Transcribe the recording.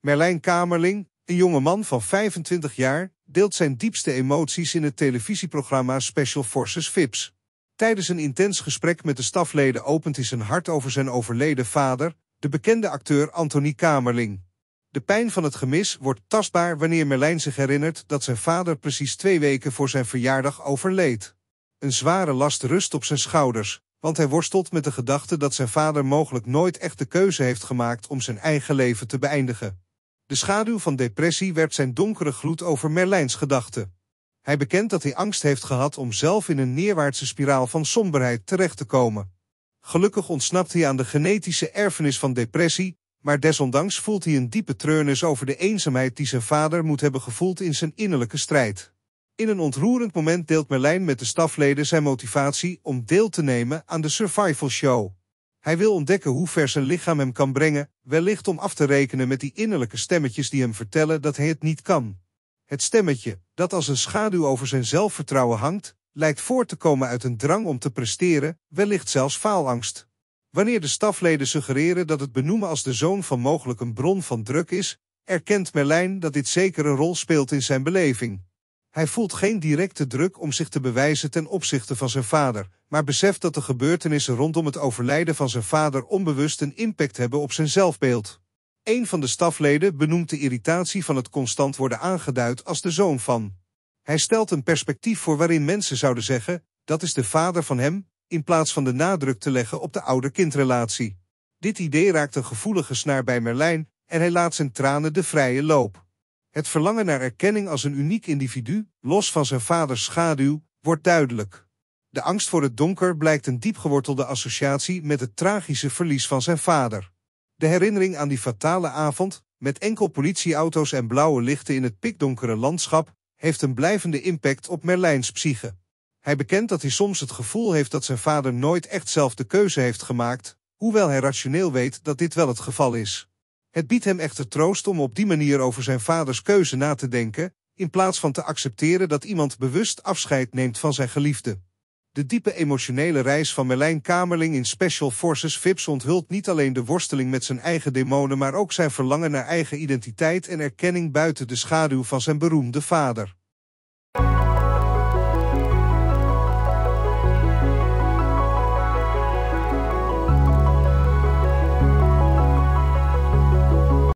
Merlijn Kamerling, een jonge man van 25 jaar, deelt zijn diepste emoties in het televisieprogramma Special Forces VIPS. Tijdens een intens gesprek met de stafleden opent hij zijn hart over zijn overleden vader, de bekende acteur Anthony Kamerling. De pijn van het gemis wordt tastbaar wanneer Merlijn zich herinnert dat zijn vader precies twee weken voor zijn verjaardag overleed. Een zware last rust op zijn schouders, want hij worstelt met de gedachte dat zijn vader mogelijk nooit echt de keuze heeft gemaakt om zijn eigen leven te beëindigen. De schaduw van depressie werpt zijn donkere gloed over Merlijns gedachten. Hij bekent dat hij angst heeft gehad om zelf in een neerwaartse spiraal van somberheid terecht te komen. Gelukkig ontsnapt hij aan de genetische erfenis van depressie, maar desondanks voelt hij een diepe treurnis over de eenzaamheid die zijn vader moet hebben gevoeld in zijn innerlijke strijd. In een ontroerend moment deelt Merlijn met de stafleden zijn motivatie om deel te nemen aan de Survival Show. Hij wil ontdekken hoe ver zijn lichaam hem kan brengen, wellicht om af te rekenen met die innerlijke stemmetjes die hem vertellen dat hij het niet kan. Het stemmetje, dat als een schaduw over zijn zelfvertrouwen hangt, lijkt voort te komen uit een drang om te presteren, wellicht zelfs faalangst. Wanneer de stafleden suggereren dat het benoemen als de zoon van mogelijk een bron van druk is, erkent Merlijn dat dit zeker een rol speelt in zijn beleving. Hij voelt geen directe druk om zich te bewijzen ten opzichte van zijn vader, maar beseft dat de gebeurtenissen rondom het overlijden van zijn vader onbewust een impact hebben op zijn zelfbeeld. Een van de stafleden benoemt de irritatie van het constant worden aangeduid als de zoon van. Hij stelt een perspectief voor waarin mensen zouden zeggen, dat is de vader van hem, in plaats van de nadruk te leggen op de ouder-kindrelatie. Dit idee raakt een gevoelige snaar bij Merlijn en hij laat zijn tranen de vrije loop. Het verlangen naar erkenning als een uniek individu, los van zijn vaders schaduw, wordt duidelijk. De angst voor het donker blijkt een diepgewortelde associatie met het tragische verlies van zijn vader. De herinnering aan die fatale avond, met enkel politieauto's en blauwe lichten in het pikdonkere landschap, heeft een blijvende impact op Merlijns psyche. Hij bekent dat hij soms het gevoel heeft dat zijn vader nooit echt zelf de keuze heeft gemaakt, hoewel hij rationeel weet dat dit wel het geval is. Het biedt hem echter troost om op die manier over zijn vaders keuze na te denken, in plaats van te accepteren dat iemand bewust afscheid neemt van zijn geliefde. De diepe emotionele reis van Merlijn Kamerling in Special Forces VIPS onthult niet alleen de worsteling met zijn eigen demonen, maar ook zijn verlangen naar eigen identiteit en erkenning buiten de schaduw van zijn beroemde vader.